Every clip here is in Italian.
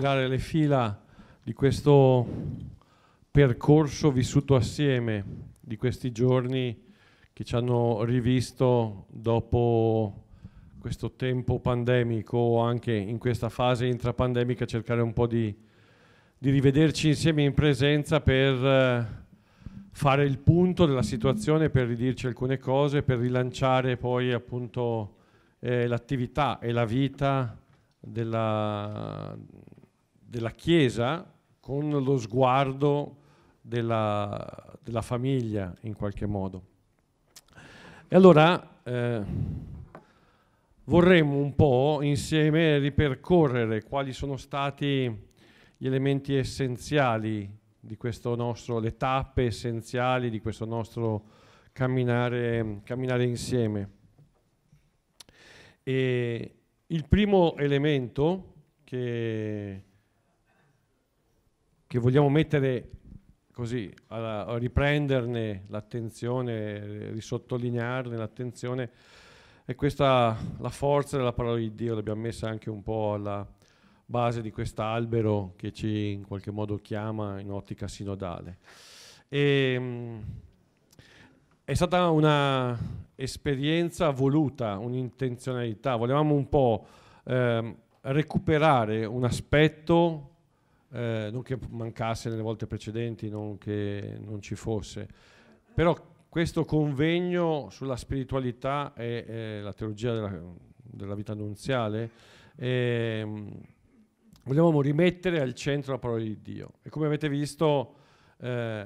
tirare le fila di questo percorso vissuto assieme, di questi giorni che ci hanno rivisto dopo questo tempo pandemico o anche in questa fase intrapandemica cercare un po' di, di rivederci insieme in presenza per eh, fare il punto della situazione, per ridirci alcune cose, per rilanciare poi appunto eh, l'attività e la vita della, della Chiesa con lo sguardo della, della famiglia in qualche modo. E allora eh, vorremmo un po' insieme ripercorrere quali sono stati gli elementi essenziali di questo nostro, le tappe essenziali di questo nostro camminare, camminare insieme. E il primo elemento che che vogliamo mettere così, a, a riprenderne l'attenzione, risottolinearne l'attenzione, è questa, la forza della parola di Dio l'abbiamo messa anche un po' alla base di quest'albero che ci in qualche modo chiama in ottica sinodale. E, ehm, è stata un'esperienza voluta, un'intenzionalità, volevamo un po' ehm, recuperare un aspetto eh, non che mancasse nelle volte precedenti, non che non ci fosse, però questo convegno sulla spiritualità e eh, la teologia della, della vita annunziale eh, volevamo rimettere al centro la parola di Dio e come avete visto eh,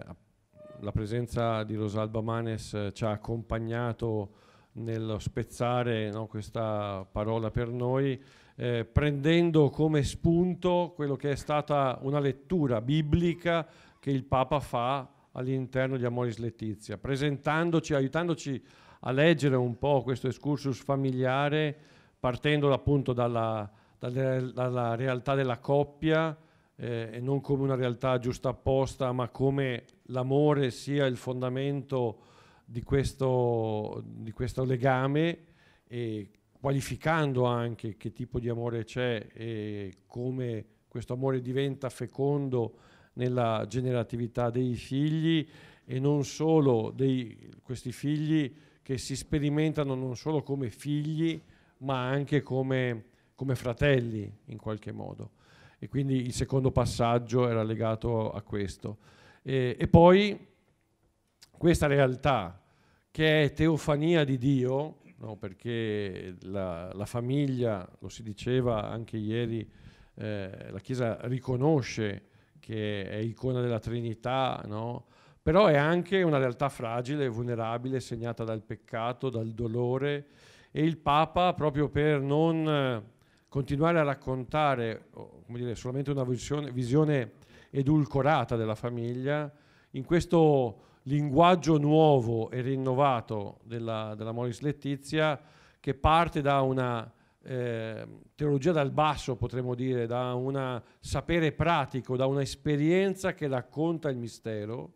la presenza di Rosalba Manes eh, ci ha accompagnato nello spezzare no, questa parola per noi eh, prendendo come spunto quello che è stata una lettura biblica che il Papa fa all'interno di Amoris Letizia, presentandoci, aiutandoci a leggere un po' questo excursus familiare, partendo appunto dalla, dalla, dalla realtà della coppia, eh, e non come una realtà giusta apposta, ma come l'amore sia il fondamento di questo, di questo legame e qualificando anche che tipo di amore c'è e come questo amore diventa fecondo nella generatività dei figli e non solo di questi figli che si sperimentano non solo come figli ma anche come, come fratelli in qualche modo. E quindi il secondo passaggio era legato a questo. E, e poi questa realtà che è teofania di Dio, no? perché la, la, famiglia, lo si diceva anche ieri, eh, la Chiesa riconosce che è icona della Trinità, no? però è anche una realtà fragile, vulnerabile, segnata dal peccato, dal dolore e il Papa, proprio per non eh, continuare a raccontare dire, solamente una visione, visione edulcorata della famiglia, in questo linguaggio nuovo e rinnovato della, della Moris Letizia che parte da una eh, teologia dal basso, potremmo dire, da un sapere pratico, da un'esperienza che racconta il mistero,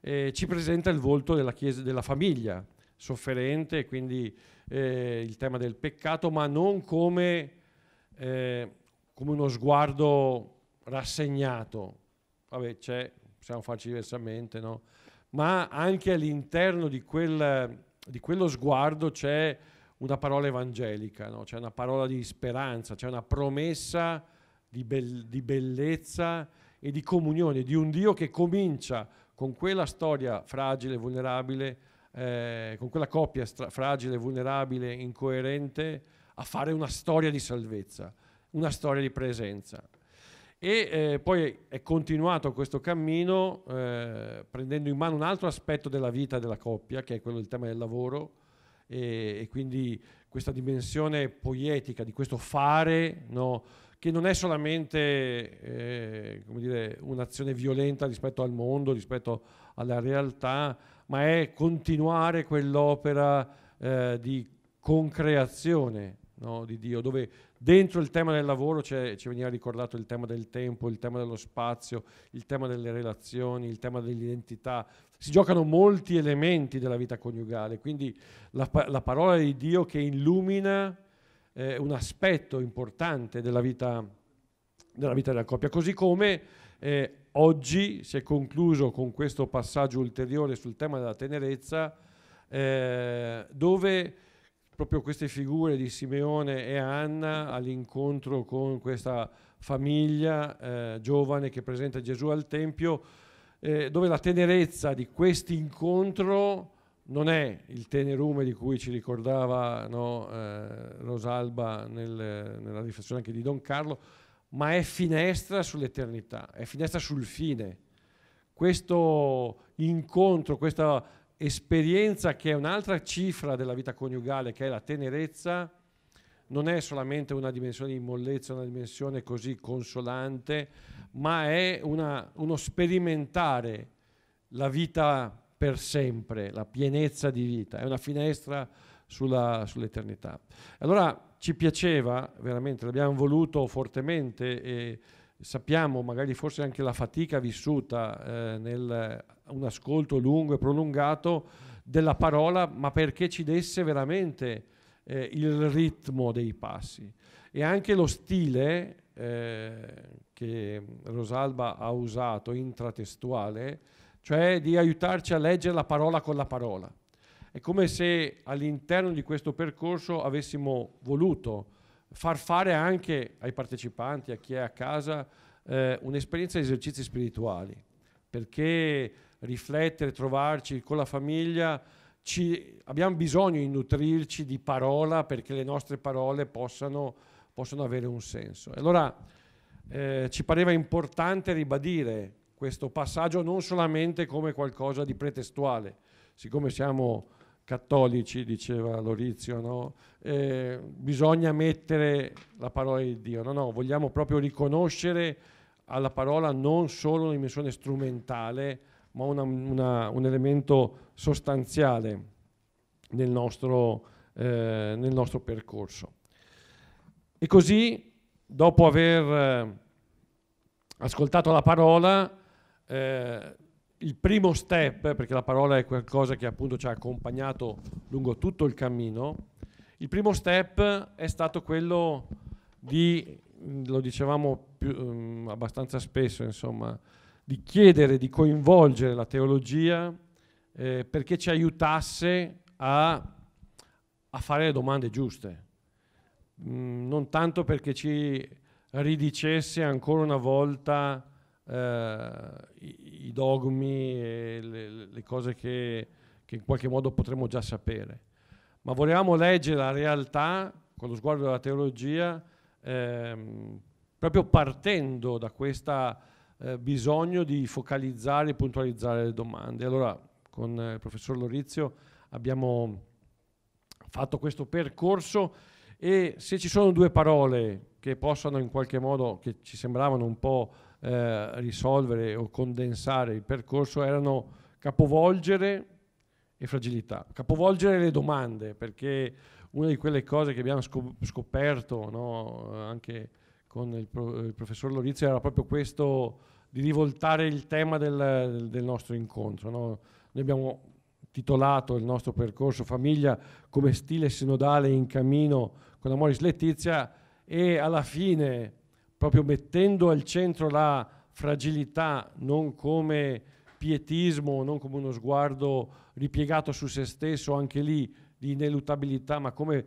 eh, ci presenta il volto della, chiesa, della famiglia sofferente, quindi eh, il tema del peccato, ma non come, eh, come uno sguardo rassegnato. Vabbè, c'è, possiamo farci diversamente, no? ma anche all'interno di, quel, di quello sguardo c'è una parola evangelica, no? c'è una parola di speranza, c'è una promessa di, be- di bellezza e di comunione, di un Dio che comincia con quella storia fragile, vulnerabile, eh, con quella coppia stra- fragile, vulnerabile, incoerente, a fare una storia di salvezza, una storia di presenza. E eh, poi è continuato questo cammino eh, prendendo in mano un altro aspetto della vita della coppia, che è quello del tema del lavoro, e, e quindi questa dimensione poietica di questo fare, no, che non è solamente eh, dire, un'azione violenta rispetto al mondo, rispetto alla realtà, ma è continuare quell'opera eh, di concreazione no, di Dio, dove dentro il tema del lavoro c'è, ci veniva ricordato il tema del tempo, il tema dello spazio, il tema delle relazioni, il tema dell'identità. Si giocano molti elementi della vita coniugale, quindi la, la parola di Dio che illumina eh, un aspetto importante della vita, della vita, della coppia, così come eh, oggi si è concluso con questo passaggio ulteriore sul tema della tenerezza, eh, dove proprio queste figure di Simeone e Anna all'incontro con questa famiglia eh, giovane che presenta Gesù al Tempio, eh, dove la tenerezza di questo incontro non è il tenerume di cui ci ricordava no, eh, Rosalba nel, nella riflessione anche di Don Carlo, ma è finestra sull'eternità, è finestra sul fine. Questo incontro, questa esperienza che è un'altra cifra della vita coniugale, che è la tenerezza, non è solamente una dimensione di mollezza, una dimensione così consolante, ma è una, uno sperimentare la vita per sempre, la pienezza di vita, è una finestra sull'eternità. allora ci piaceva veramente, l'abbiamo voluto fortemente e sappiamo magari forse anche la fatica vissuta eh, nel un ascolto lungo e prolungato della parola, ma perché ci desse veramente eh, il ritmo dei passi. E anche lo stile eh, che Rosalba ha usato, intratestuale, cioè di aiutarci a leggere la parola con la parola. È come se all'interno di questo percorso avessimo voluto far fare anche ai partecipanti, a chi è a casa, eh, un'esperienza di esercizi spirituali, perché riflettere, trovarci con la famiglia, ci, abbiamo bisogno di nutrirci di parola perché le nostre parole possano, possano avere un senso. Allora eh, ci pareva importante ribadire questo passaggio non solamente come qualcosa di pretestuale, siccome siamo cattolici, diceva Lorizio, no? eh, bisogna mettere la parola di Dio, no, no, vogliamo proprio riconoscere alla parola non solo una dimensione strumentale, ma una, una, un elemento sostanziale nel nostro, eh, nel nostro percorso. E così, dopo aver eh, ascoltato la parola, eh, il primo step, perché la parola è qualcosa che appunto ci ha accompagnato lungo tutto il cammino, il primo step è stato quello di, lo dicevamo più, um, abbastanza spesso, insomma, di chiedere di coinvolgere la teologia eh, perché ci aiutasse a, a, fare le domande giuste, mm, non tanto perché ci ridicesse ancora una volta eh, i, i, dogmi e le, le cose che, che in qualche modo potremmo già sapere, ma volevamo leggere la realtà con lo sguardo della teologia ehm, proprio partendo da questa eh, bisogno di focalizzare e puntualizzare le domande. Allora, con eh, il professor Lorizio abbiamo fatto questo percorso e se ci sono due parole che possano in qualche modo, che ci sembravano un po' eh, risolvere o condensare il percorso, erano capovolgere e fragilità. Capovolgere le domande, perché una di quelle cose che abbiamo scoperto no, anche con il, pro il professor Lorizio era proprio questo di rivoltare il tema del, del nostro incontro. No? Noi abbiamo titolato il nostro percorso Famiglia come stile sinodale in cammino con la Moris Letizia e alla fine, proprio mettendo al centro la fragilità non come pietismo, non come uno sguardo ripiegato su se stesso, anche lì di ineluttabilità, ma come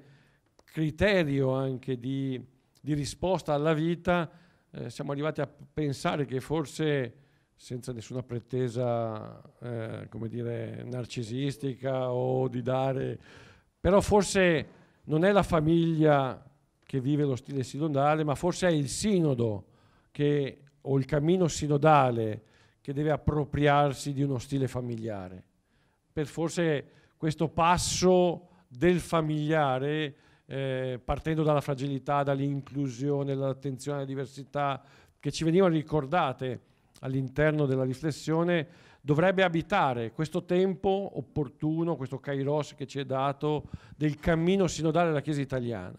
criterio anche di, di risposta alla vita, eh, siamo arrivati a pensare che forse senza nessuna pretesa eh, come dire narcisistica o di dare però forse non è la famiglia che vive lo stile sinodale ma forse è il sinodo che, o il cammino sinodale che deve appropriarsi di uno stile familiare per forse questo passo del familiare eh, partendo dalla fragilità, dall'inclusione, dall'attenzione alla diversità, che ci venivano ricordate all'interno della riflessione, dovrebbe abitare questo tempo opportuno, questo kairos che ci è dato del cammino sinodale della Chiesa italiana.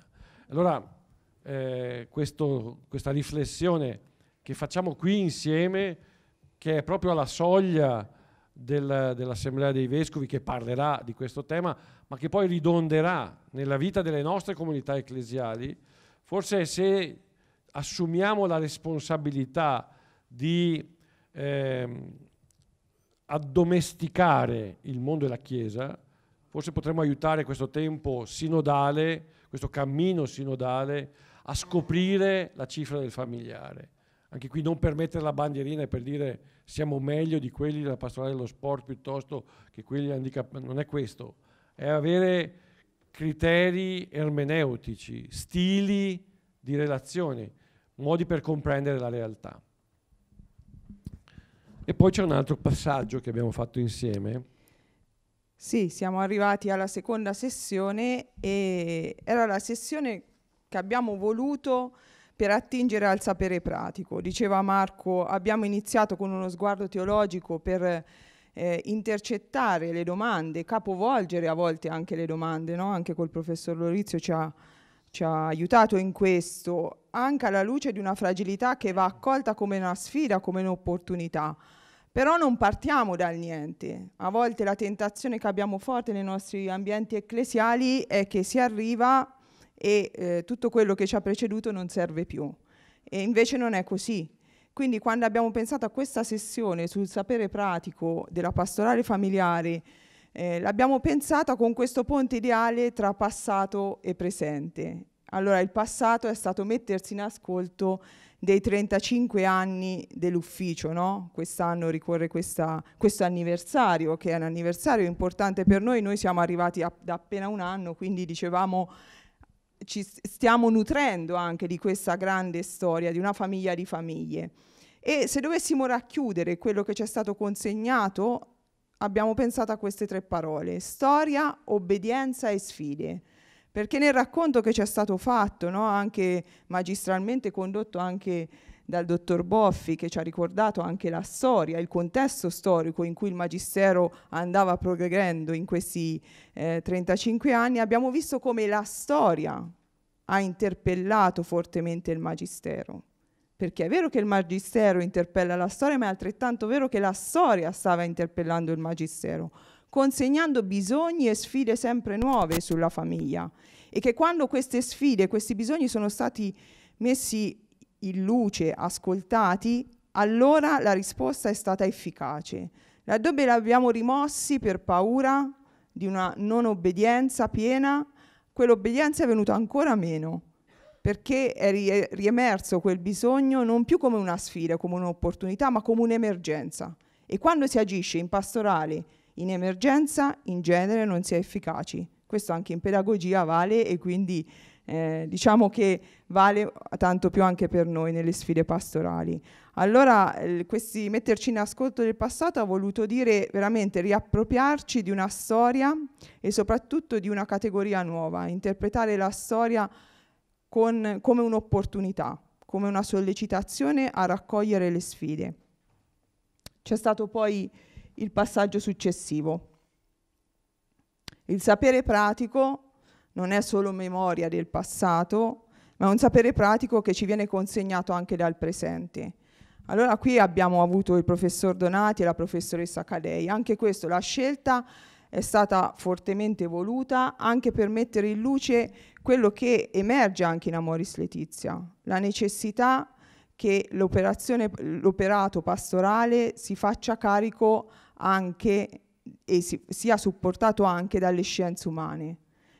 Allora, eh, questo, questa riflessione che facciamo qui insieme, che è proprio alla soglia del, dell'Assemblea dei Vescovi, che parlerà di questo tema, ma che poi ridonderà nella vita delle nostre comunità ecclesiali, forse se assumiamo la responsabilità di eh, addomesticare il mondo e la Chiesa, forse potremmo aiutare questo tempo sinodale, questo cammino sinodale, a scoprire la cifra del familiare. Anche qui non per mettere la bandierina e per dire siamo meglio di quelli della pastorale dello sport piuttosto che quelli handicap, non è questo è avere criteri ermeneutici, stili di relazione, modi per comprendere la realtà. E poi c'è un altro passaggio che abbiamo fatto insieme. Sì, siamo arrivati alla seconda sessione e era la sessione che abbiamo voluto per attingere al sapere pratico. Diceva Marco, abbiamo iniziato con uno sguardo teologico per eh, intercettare le domande, capovolgere a volte anche le domande, no? anche col professor Lorizio ci ha, ci ha aiutato in questo, anche alla luce di una fragilità che va accolta come una sfida, come un'opportunità. Però non partiamo dal niente. A volte la tentazione che abbiamo forte nei nostri ambienti ecclesiali è che si arriva e eh, tutto quello che ci ha preceduto non serve più. E invece non è così. Quindi quando abbiamo pensato a questa sessione sul sapere pratico della pastorale familiare, eh, l'abbiamo pensata con questo ponte ideale tra passato e presente. Allora il passato è stato mettersi in ascolto dei 35 anni dell'ufficio, no? quest'anno ricorre questa, questo anniversario, che è un anniversario importante per noi, noi siamo arrivati a, da appena un anno, quindi dicevamo ci stiamo nutrendo anche di questa grande storia, di una famiglia di famiglie. E se dovessimo racchiudere quello che ci è stato consegnato, abbiamo pensato a queste tre parole, storia, obbedienza e sfide. Perché nel racconto che ci è stato fatto, no, anche magistralmente condotto anche dal dottor Boffi che ci ha ricordato anche la storia, il contesto storico in cui il magistero andava progredendo in questi eh, 35 anni, abbiamo visto come la storia ha interpellato fortemente il magistero. Perché è vero che il magistero interpella la storia, ma è altrettanto vero che la storia stava interpellando il magistero, consegnando bisogni e sfide sempre nuove sulla famiglia. E che quando queste sfide, questi bisogni sono stati messi in luce, ascoltati, allora la risposta è stata efficace. Laddove l'abbiamo rimossi per paura di una non obbedienza piena, quell'obbedienza è venuta ancora meno, perché è riemerso quel bisogno non più come una sfida, come un'opportunità, ma come un'emergenza. E quando si agisce in pastorale in emergenza, in genere non si è efficaci. Questo anche in pedagogia vale e quindi eh, diciamo che vale tanto più anche per noi nelle sfide pastorali. Allora eh, questi metterci in ascolto del passato ha voluto dire veramente riappropriarci di una storia e soprattutto di una categoria nuova, interpretare la storia con, come un'opportunità, come una sollecitazione a raccogliere le sfide. C'è stato poi il passaggio successivo. Il sapere pratico non è solo memoria del passato, ma è un sapere pratico che ci viene consegnato anche dal presente. Allora qui abbiamo avuto il professor Donati e la professoressa Cadei, anche questo la scelta è stata fortemente voluta anche per mettere in luce quello che emerge anche in Amoris Letizia, la necessità che l'operato pastorale si faccia carico anche e si, sia supportato anche dalle scienze umane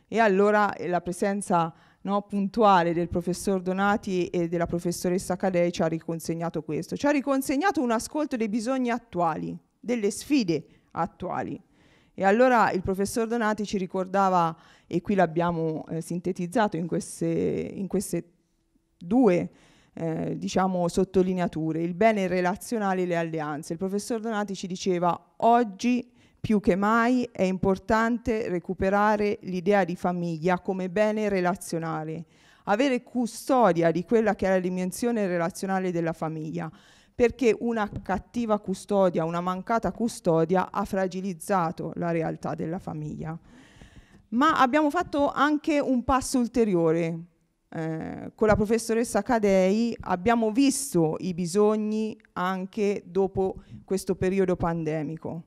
e allora eh, la presenza no, puntuale del professor Donati e della professoressa Cadei ci ha riconsegnato questo, ci ha riconsegnato un ascolto dei bisogni attuali, delle sfide attuali. E allora il professor Donati ci ricordava, e qui l'abbiamo eh, sintetizzato in queste, in queste due eh, diciamo, sottolineature, il bene relazionale e le alleanze. Il professor Donati ci diceva oggi più che mai è importante recuperare l'idea di famiglia come bene relazionale, avere custodia di quella che è la dimensione relazionale della famiglia, perché una cattiva custodia, una mancata custodia ha fragilizzato la realtà della famiglia. Ma abbiamo fatto anche un passo ulteriore. Eh, con la professoressa Cadei abbiamo visto i bisogni anche dopo questo periodo pandemico.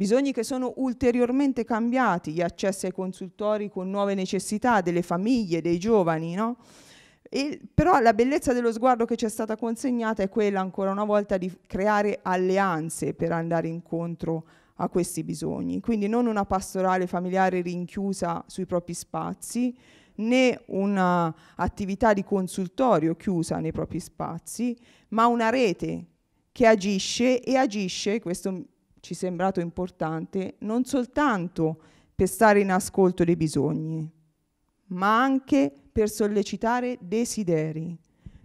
Bisogni che sono ulteriormente cambiati, gli accessi ai consultori con nuove necessità delle famiglie, dei giovani, no? E, però la bellezza dello sguardo che ci è stata consegnata è quella ancora una volta di creare alleanze per andare incontro a questi bisogni. Quindi non una pastorale familiare rinchiusa sui propri spazi, né un'attività di consultorio chiusa nei propri spazi, ma una rete che agisce e agisce, questo ci è sembrato importante non soltanto per stare in ascolto dei bisogni, ma anche per sollecitare desideri.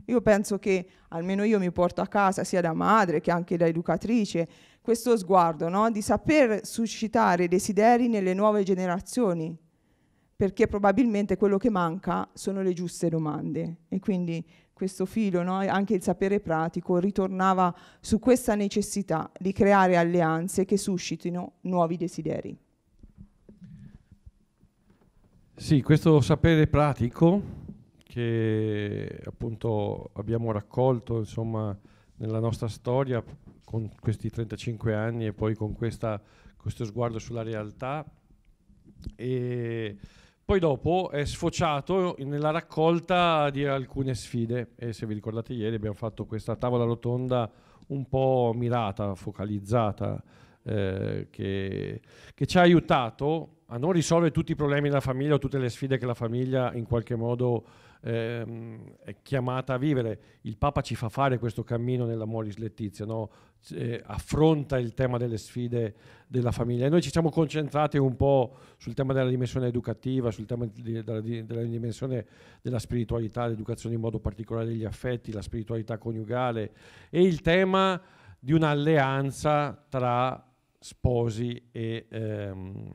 Io penso che almeno io mi porto a casa sia da madre che anche da educatrice questo sguardo no? di saper suscitare desideri nelle nuove generazioni, perché probabilmente quello che manca sono le giuste domande e quindi questo filo, no? anche il sapere pratico, ritornava su questa necessità di creare alleanze che suscitino nuovi desideri. Sì, questo sapere pratico che appunto abbiamo raccolto insomma, nella nostra storia con questi 35 anni e poi con questa, questo sguardo sulla realtà e poi dopo è sfociato nella raccolta di alcune sfide e se vi ricordate ieri abbiamo fatto questa tavola rotonda un po' mirata, focalizzata, eh, che, che ci ha aiutato a non risolvere tutti i problemi della famiglia o tutte le sfide che la famiglia in qualche modo ehm, è chiamata a vivere. Il Papa ci fa fare questo cammino nella Moris Letizia, no? eh, affronta il tema delle sfide della famiglia. E noi ci siamo concentrati un po' sul tema della dimensione educativa, sul tema di, della, della, dimensione della spiritualità, l'educazione in modo particolare degli affetti, la spiritualità coniugale e il tema di un'alleanza tra sposi e, ehm,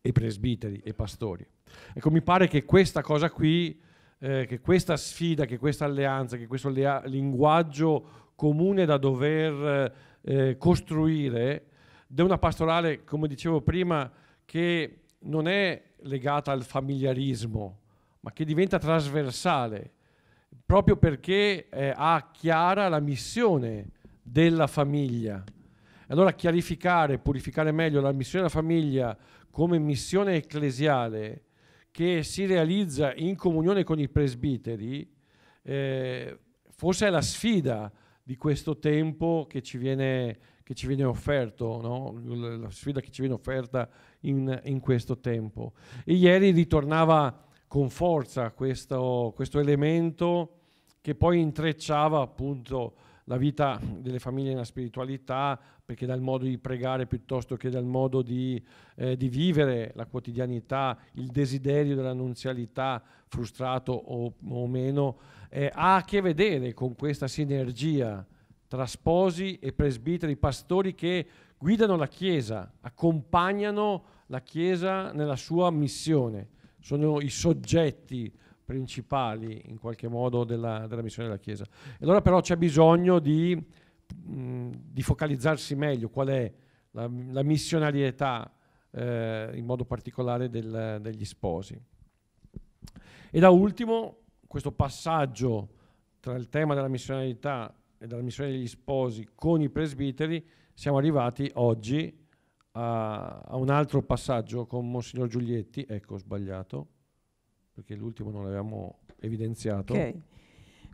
e presbiteri e pastori. Ecco, mi pare che questa cosa qui eh, che questa sfida, che questa alleanza, che questo lea- linguaggio comune da dover eh, costruire è una pastorale, come dicevo prima, che non è legata al familiarismo, ma che diventa trasversale, proprio perché eh, ha chiara la missione della famiglia. Allora chiarificare, purificare meglio la missione della famiglia come missione ecclesiale che si realizza in comunione con i presbiteri, eh, forse è la sfida di questo tempo che ci viene, che ci viene offerto, no? la sfida che ci viene offerta in, in questo tempo. E ieri ritornava con forza questo, questo elemento che poi intrecciava appunto la vita delle famiglie nella spiritualità, perché dal modo di pregare piuttosto che dal modo di, eh, di vivere la quotidianità, il desiderio dell'annunzialità, frustrato o, o meno, eh, ha a che vedere con questa sinergia tra sposi e presbiteri, pastori che guidano la Chiesa, accompagnano la Chiesa nella sua missione, sono i soggetti principali in qualche modo della, della missione della Chiesa. E allora però c'è bisogno di, mh, di, focalizzarsi meglio qual è la, la missionarietà eh, in modo particolare del, degli sposi. E da ultimo questo passaggio tra il tema della missionalità e della missione degli sposi con i presbiteri siamo arrivati oggi a, a un altro passaggio con Monsignor Giulietti, ecco ho sbagliato, perché l'ultimo non l'avevamo evidenziato. Okay.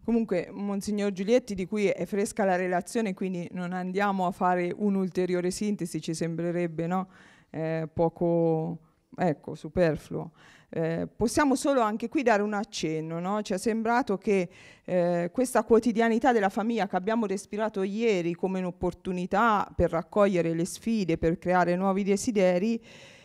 Comunque, Monsignor Giulietti, di cui è fresca la relazione, quindi non andiamo a fare un'ulteriore sintesi, ci sembrerebbe no? eh, poco ecco, superfluo. Eh, possiamo solo anche qui dare un accenno, no? ci è sembrato che eh, questa quotidianità della famiglia che abbiamo respirato ieri come un'opportunità per raccogliere le sfide, per creare nuovi desideri,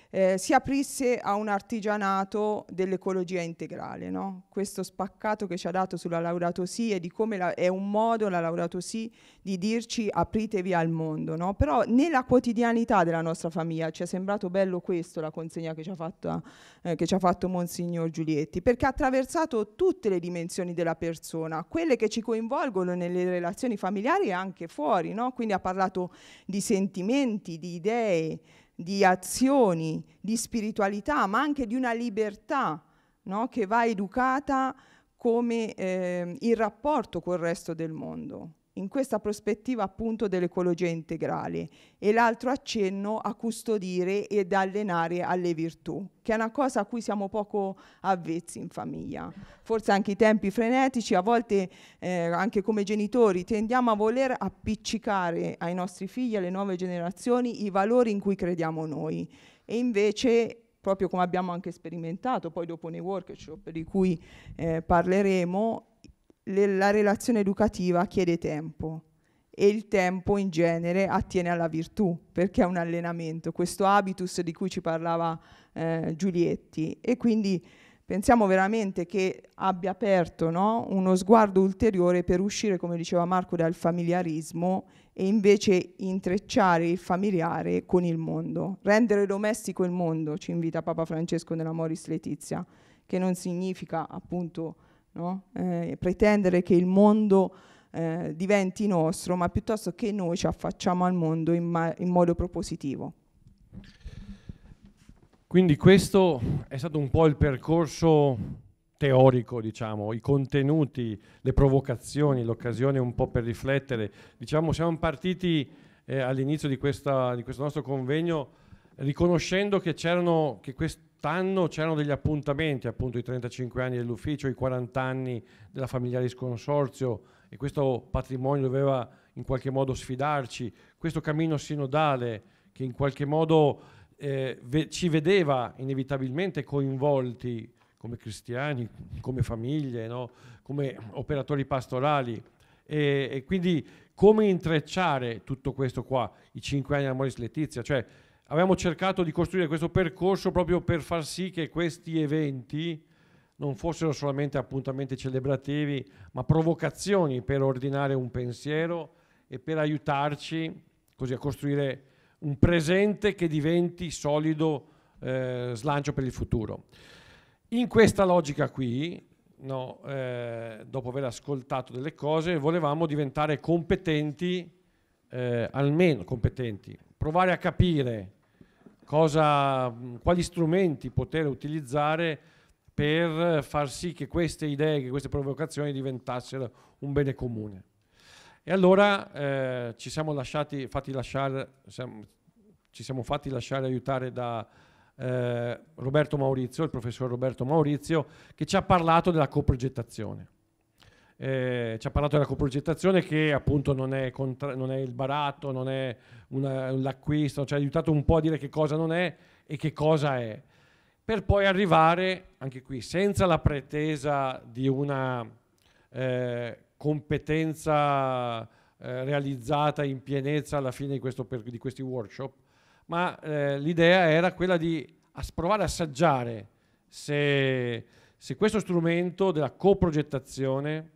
eh, si aprisse a un artigianato dell'ecologia integrale. No? Questo spaccato che ci ha dato sulla Laudato Si e di come la, è un modo la Laudato Si di dirci apritevi al mondo, no? però nella quotidianità della nostra famiglia ci è sembrato bello questo, la consegna che ci ha fatto, eh, che ci ha fatto Monsignor Giulietti, perché ha attraversato tutte le dimensioni della persona, quelle che ci coinvolgono nelle relazioni familiari e anche fuori, no? quindi ha parlato di sentimenti, di idee, di azioni, di spiritualità, ma anche di una libertà no? che va educata come eh, il rapporto col resto del mondo in questa prospettiva appunto dell'ecologia integrale e l'altro accenno a custodire ed allenare alle virtù, che è una cosa a cui siamo poco avvezzi in famiglia. Forse anche i tempi frenetici, a volte eh, anche come genitori tendiamo a voler appiccicare ai nostri figli, alle nuove generazioni, i valori in cui crediamo noi e invece proprio come abbiamo anche sperimentato poi dopo nei workshop di cui eh, parleremo, le, la relazione educativa chiede tempo e il tempo in genere attiene alla virtù perché è un allenamento, questo habitus di cui ci parlava eh, Giulietti e quindi pensiamo veramente che abbia aperto no, uno sguardo ulteriore per uscire, come diceva Marco, dal familiarismo e invece intrecciare il familiare con il mondo, rendere domestico il mondo, ci invita Papa Francesco nella Moris Letizia, che non significa appunto no? eh, pretendere che il mondo eh, diventi nostro, ma piuttosto che noi ci affacciamo al mondo in, in modo propositivo. Quindi questo è stato un po' il percorso teorico, diciamo, i contenuti, le provocazioni, l'occasione un po' per riflettere. Diciamo, siamo partiti eh, all'inizio di, di questo nostro convegno riconoscendo che, che quest'anno c'erano degli appuntamenti, appunto i 35 anni dell'ufficio, i 40 anni della Familiaris Consorzio e questo patrimonio doveva in qualche modo sfidarci, questo cammino sinodale che in qualche modo eh, ve ci vedeva inevitabilmente coinvolti come cristiani, come famiglie, no? come operatori pastorali e, e, quindi come intrecciare tutto questo qua, i cinque anni della Moris Letizia, cioè abbiamo cercato di costruire questo percorso proprio per far sì che questi eventi non fossero solamente appuntamenti celebrativi, ma provocazioni per ordinare un pensiero e per aiutarci così a costruire un presente che diventi solido eh, slancio per il futuro. In questa logica qui, no, eh, dopo aver ascoltato delle cose, volevamo diventare competenti, eh, almeno competenti, provare a capire cosa, quali strumenti poter utilizzare per far sì che queste idee, che queste provocazioni diventassero un bene comune. E allora eh, ci, siamo lasciati, fatti lasciare, siamo, ci siamo fatti lasciare aiutare da eh, Roberto Maurizio, il professor Roberto Maurizio, che ci ha parlato della coprogettazione eh, ci ha parlato della coprogettazione che appunto non è, contra- non è il baratto, non è una, l'acquisto, ci cioè, ha aiutato un po' a dire che cosa non è e che cosa è, per poi arrivare anche qui senza la pretesa di una eh, competenza eh, realizzata in pienezza alla fine di, questo, di questi workshop, ma eh, l'idea era quella di as- provare a assaggiare se se questo strumento della coprogettazione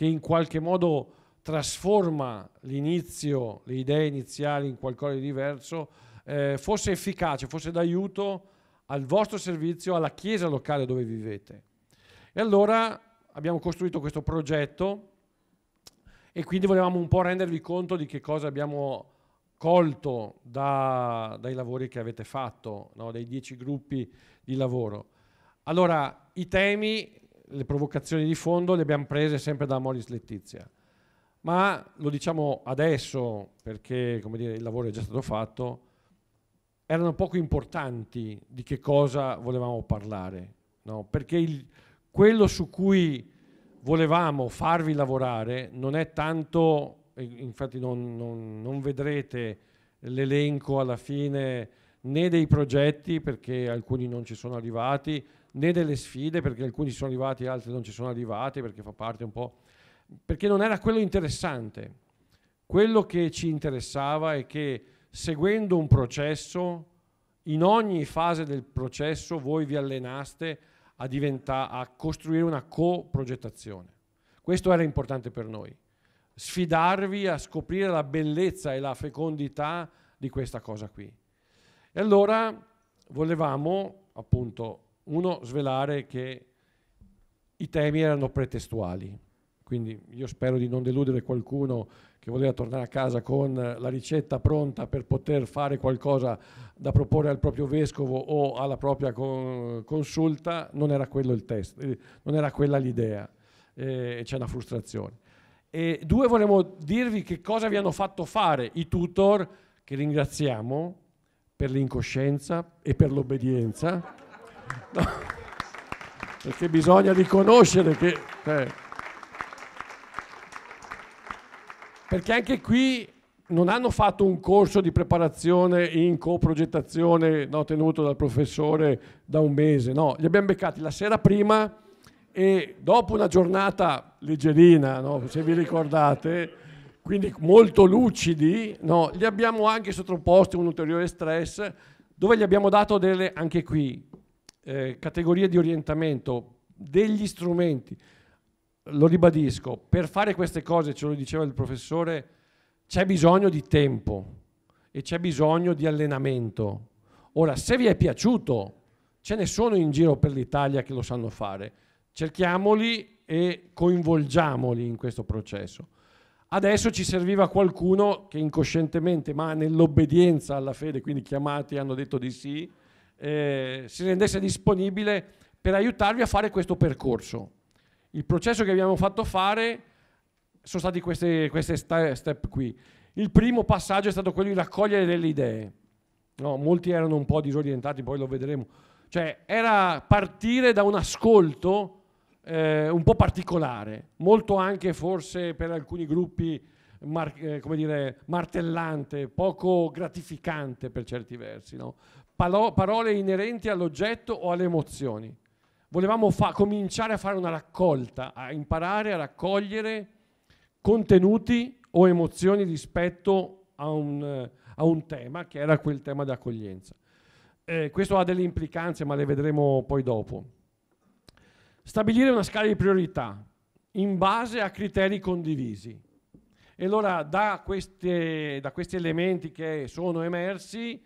che in qualche modo trasforma l'inizio, le idee iniziali in qualcosa di diverso, eh, fosse efficace, fosse d'aiuto al vostro servizio, alla chiesa locale dove vivete. E allora abbiamo costruito questo progetto e quindi volevamo un po' rendervi conto di che cosa abbiamo colto da, dai lavori che avete fatto, no? dai dieci gruppi di lavoro. Allora, i temi le provocazioni di fondo le abbiamo prese sempre da Moris Letizia. Ma lo diciamo adesso perché dire, il lavoro è già stato fatto, erano poco importanti di che cosa volevamo parlare, no? perché il, quello su cui volevamo farvi lavorare non è tanto, infatti non, non, non vedrete l'elenco alla fine né dei progetti perché alcuni non ci sono arrivati, né delle sfide, perché alcuni sono arrivati, e altri non ci sono arrivati, perché fa parte un po'... perché non era quello interessante. Quello che ci interessava è che seguendo un processo, in ogni fase del processo voi vi allenaste a, diventa, a costruire una co-progettazione. Questo era importante per noi, sfidarvi a scoprire la bellezza e la fecondità di questa cosa qui. E allora volevamo appunto uno, svelare che i temi erano pretestuali, quindi io spero di non deludere qualcuno che voleva tornare a casa con la ricetta pronta per poter fare qualcosa da proporre al proprio vescovo o alla propria consulta, non era quello il testo, eh, non era quella l'idea eh, e eh, c'è una frustrazione. E due, vorremmo dirvi che cosa vi hanno fatto fare i tutor, che ringraziamo per l'incoscienza e per l'obbedienza. No, perché bisogna riconoscere che... Eh. Perché anche qui non hanno fatto un corso di preparazione in coprogettazione no, tenuto dal professore da un mese, no, li abbiamo beccati la sera prima e dopo una giornata leggerina, no, se vi ricordate, quindi molto lucidi, no, li abbiamo anche sottoposti a un ulteriore stress dove gli abbiamo dato delle, anche qui, eh, categorie di orientamento, degli strumenti. Lo ribadisco, per fare queste cose, ce lo diceva il professore, c'è bisogno di tempo e c'è bisogno di allenamento. Ora, se vi è piaciuto, ce ne sono in giro per l'Italia che lo sanno fare, cerchiamoli e coinvolgiamoli in questo processo. Adesso ci serviva qualcuno che incoscientemente, ma nell'obbedienza alla fede, quindi chiamati hanno detto di sì, eh, si rendesse disponibile per aiutarvi a fare questo percorso. Il processo che abbiamo fatto fare sono stati questi step qui. Il primo passaggio è stato quello di raccogliere delle idee. No, molti erano un po' disorientati, poi lo vedremo. Cioè, era partire da un ascolto eh, un po' particolare, molto anche forse per alcuni gruppi mar- eh, dire, martellante, poco gratificante per certi versi. No? palo- parole inerenti all'oggetto o alle emozioni. Volevamo fa- cominciare a fare una raccolta, a imparare a raccogliere contenuti o emozioni rispetto a un, a un tema che era quel tema di accoglienza. Eh, questo ha delle implicanze, ma le vedremo poi dopo. Stabilire una scala di priorità in base a criteri condivisi. E allora da, queste, da questi elementi che sono emersi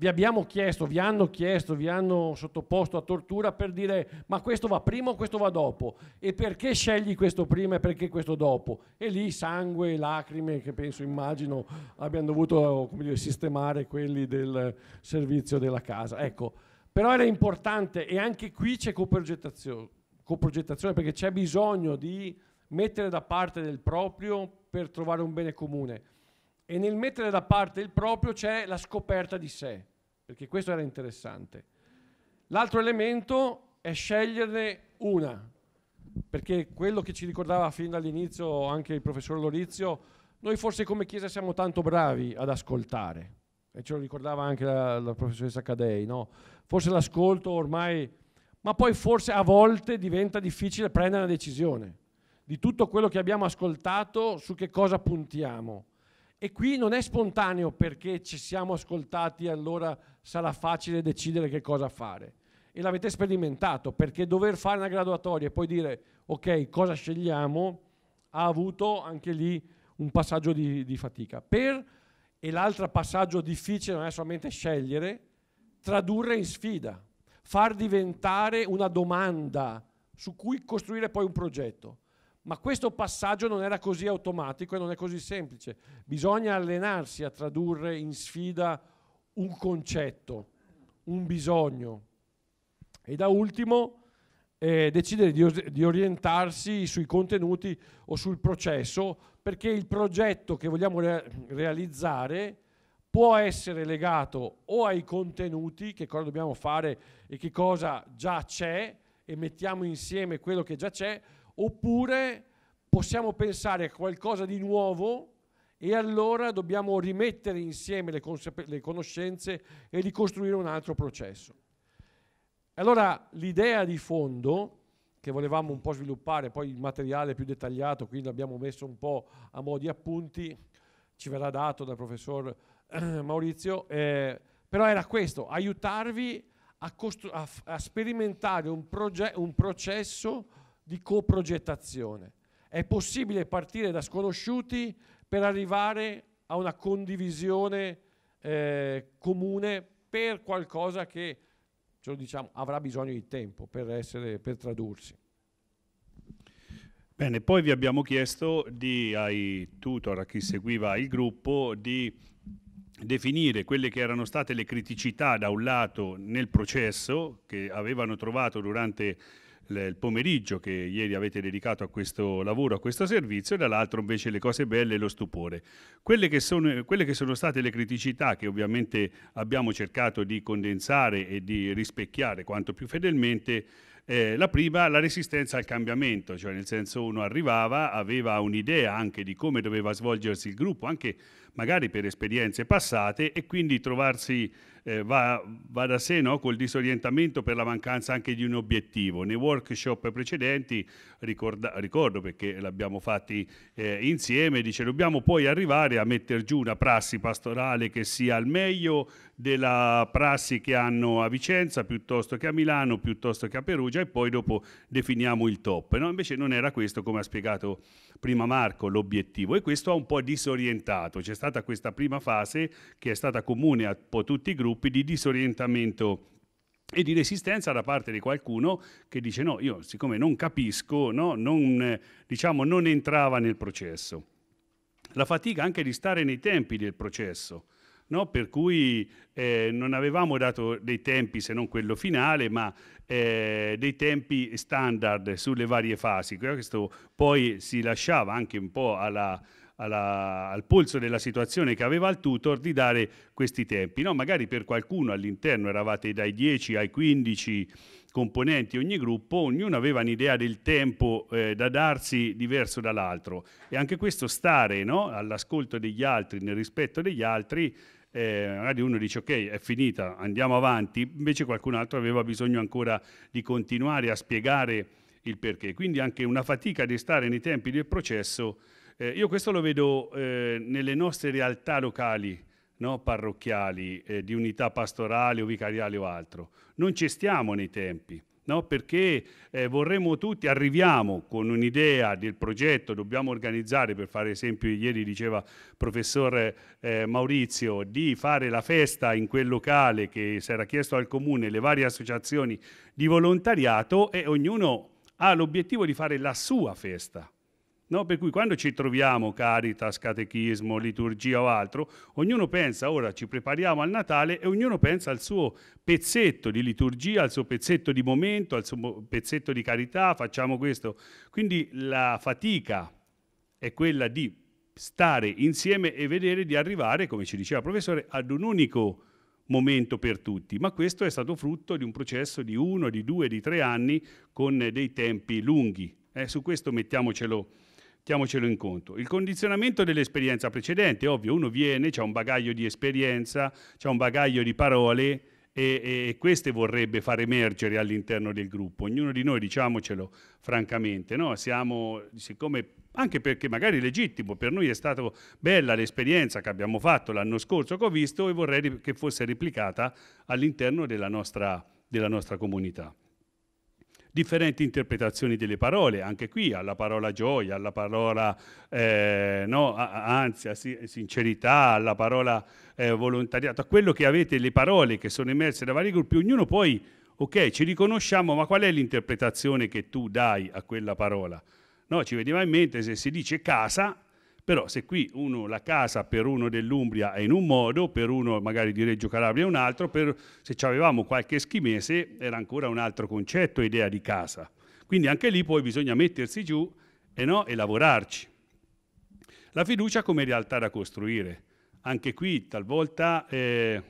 vi abbiamo chiesto, vi hanno chiesto, vi hanno sottoposto a tortura per dire ma questo va prima o questo va dopo? E perché scegli questo prima e perché questo dopo? E lì sangue, lacrime che penso, immagino, abbiano dovuto dire, sistemare quelli del servizio della casa. Ecco, però era importante e anche qui c'è coprogettazione, coprogettazione perché c'è bisogno di mettere da parte del proprio per trovare un bene comune e nel mettere da parte il proprio c'è la scoperta di sé, perché questo era interessante. L'altro elemento è sceglierne una, perché quello che ci ricordava fin dall'inizio anche il professor Lorizio, noi forse come Chiesa siamo tanto bravi ad ascoltare, e ce lo ricordava anche la, la professoressa Cadei, no? forse l'ascolto ormai, ma poi forse a volte diventa difficile prendere una decisione di tutto quello che abbiamo ascoltato, su che cosa puntiamo. E qui non è spontaneo perché ci siamo ascoltati e allora sarà facile decidere che cosa fare. E l'avete sperimentato perché dover fare una graduatoria e poi dire ok cosa scegliamo ha avuto anche lì un passaggio di, di fatica. Per, e l'altro passaggio difficile non è solamente scegliere, tradurre in sfida, far diventare una domanda su cui costruire poi un progetto. Ma questo passaggio non era così automatico e non è così semplice. Bisogna allenarsi a tradurre in sfida un concetto, un bisogno. E da ultimo eh, decidere di, di orientarsi sui contenuti o sul processo perché il progetto che vogliamo re- realizzare può essere legato o ai contenuti, che cosa dobbiamo fare e che cosa già c'è, e mettiamo insieme quello che già c'è, oppure possiamo pensare a qualcosa di nuovo e allora dobbiamo rimettere insieme le, le conoscenze e ricostruire un altro processo. Allora l'idea di fondo che volevamo un po' sviluppare, poi il materiale più dettagliato, qui l'abbiamo messo un po' a mo' di appunti, ci verrà dato dal professor eh, Maurizio, eh, però era questo, aiutarvi a, a, a sperimentare un, un processo di coprogettazione. È possibile partire da sconosciuti per arrivare a una condivisione eh, comune per qualcosa che ce diciamo, avrà bisogno di tempo per, essere, per tradursi. Bene, poi vi abbiamo chiesto di, ai tutor, a chi seguiva il gruppo, di definire quelle che erano state le criticità da un lato nel processo che avevano trovato durante il pomeriggio che ieri avete dedicato a questo lavoro, a questo servizio, e dall'altro invece le cose belle e lo stupore. Quelle che, sono, quelle che sono state le criticità che ovviamente abbiamo cercato di condensare e di rispecchiare quanto più fedelmente, eh, la prima, la resistenza al cambiamento, cioè nel senso uno arrivava, aveva un'idea anche di come doveva svolgersi il gruppo, anche magari per esperienze passate e quindi trovarsi eh, va, va, da sé no? col disorientamento per la mancanza anche di un obiettivo. Nei workshop precedenti, ricorda, ricordo perché l'abbiamo fatti eh, insieme, dice dobbiamo poi arrivare a mettere giù una prassi pastorale che sia al meglio della prassi che hanno a Vicenza piuttosto che a Milano, piuttosto che a Perugia e poi dopo definiamo il top. No? Invece non era questo, come ha spiegato prima Marco, l'obiettivo e questo ha un po' disorientato. C'è stata questa prima fase che è stata comune a po' tutti i gruppi gruppi di disorientamento e di resistenza da parte di qualcuno che dice no, io siccome non capisco, no, non, diciamo, non entrava nel processo. La fatica anche di stare nei tempi del processo. No? per cui eh, non avevamo dato dei tempi se non quello finale, ma eh, dei tempi standard sulle varie fasi. Questo poi si lasciava anche un po' alla, alla, al polso della situazione che aveva il tutor di dare questi tempi. No, magari per qualcuno all'interno eravate dai 10 ai 15 componenti ogni gruppo, ognuno aveva un'idea del tempo eh, da darsi diverso dall'altro e anche questo stare no, all'ascolto degli altri, nel rispetto degli altri, eh, magari uno dice ok è finita, andiamo avanti, invece qualcun altro aveva bisogno ancora di continuare a spiegare il perché, quindi anche una fatica di stare nei tempi del processo eh, io questo lo vedo eh, nelle nostre realtà locali, no? parrocchiali, eh, di unità pastorale o vicariale o altro. Non ci stiamo nei tempi. No? perché eh, vorremmo tutti, arriviamo con un'idea del progetto, dobbiamo organizzare, per fare esempio, ieri diceva il professor eh, Maurizio, di fare la festa in quel locale che si era chiesto al comune, le varie associazioni di volontariato e ognuno ha l'obiettivo di fare la sua festa. No, per cui quando ci troviamo caritas, catechismo, liturgia o altro, ognuno pensa ora ci prepariamo al Natale e ognuno pensa al suo pezzetto di liturgia, al suo pezzetto di momento, al suo pezzetto di carità, facciamo questo. Quindi la fatica è quella di stare insieme e vedere di arrivare, come ci diceva il professore, ad un unico momento per tutti, ma questo è stato frutto di un processo di uno, di due, di tre anni con dei tempi lunghi. Eh, su questo mettiamocelo Tiamocelo in conto. Il condizionamento dell'esperienza precedente, ovvio, uno viene, c'è un bagaglio di esperienza, c'è un bagaglio di parole e, e, queste vorrebbe far emergere all'interno del gruppo. Ognuno di noi, diciamocelo francamente, no? Siamo, siccome, anche perché magari è legittimo, per noi è stata bella l'esperienza che abbiamo fatto l'anno scorso, che ho visto e vorrei che fosse replicata all'interno della nostra, della nostra comunità differenti interpretazioni delle parole, anche qui alla parola gioia, alla parola eh, no, ansia, sincerità, alla parola eh, volontariato, a quello che avete, le parole che sono emerse da vari gruppi, ognuno poi, ok, ci riconosciamo, ma qual è l'interpretazione che tu dai a quella parola? No, ci veniva in mente se si dice casa, però se qui uno la casa per uno dell'Umbria è in un modo, per uno magari di Reggio Calabria è un altro, per, se avevamo qualche eschimese era ancora un altro concetto, idea di casa. Quindi anche lì poi bisogna mettersi giù eh no, e lavorarci. La fiducia come realtà da costruire. Anche qui talvolta eh,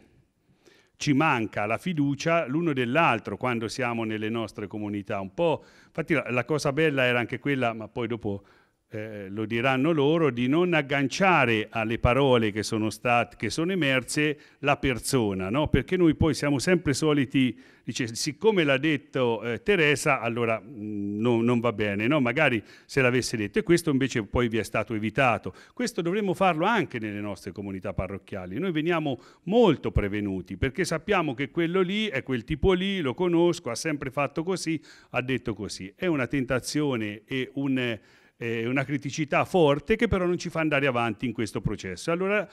ci manca la fiducia l'uno dell'altro quando siamo nelle nostre comunità. Un po', infatti la, la cosa bella era anche quella, ma poi dopo eh, lo diranno loro, di non agganciare alle parole che sono, state, che sono emerse la persona, no? perché noi poi siamo sempre soliti, dice, siccome l'ha detto eh, Teresa, allora mh, mm, no, non va bene, no? magari se l'avesse detto e questo invece poi vi è stato evitato. Questo dovremmo farlo anche nelle nostre comunità parrocchiali, noi veniamo molto prevenuti perché sappiamo che quello lì è quel tipo lì, lo conosco, ha sempre fatto così, ha detto così. È una tentazione e un eh, una criticità forte che però non ci fa andare avanti in questo processo. Allora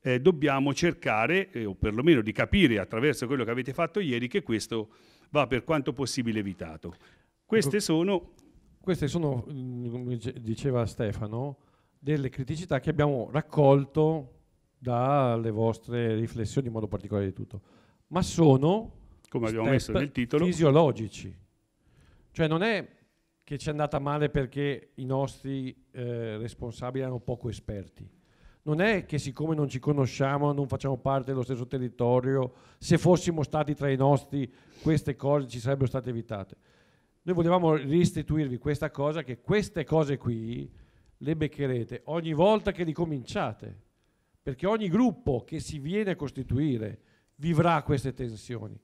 eh, dobbiamo cercare, eh, o perlomeno di capire attraverso quello che avete fatto ieri, che questo va per quanto possibile evitato. Queste ecco, sono... Queste sono, mm, come diceva Stefano, delle criticità che abbiamo raccolto dalle vostre riflessioni, in modo particolare di tutto, ma sono, come abbiamo messo nel titolo, fisiologici. Cioè non è che ci è andata male perché i nostri eh, responsabili erano poco esperti. Non è che siccome non ci conosciamo, non facciamo parte dello stesso territorio, se fossimo stati tra i nostri queste cose ci sarebbero state evitate. Noi volevamo restituirvi questa cosa, che queste cose qui le beccherete ogni volta che ricominciate, perché ogni gruppo che si viene a costituire vivrà queste tensioni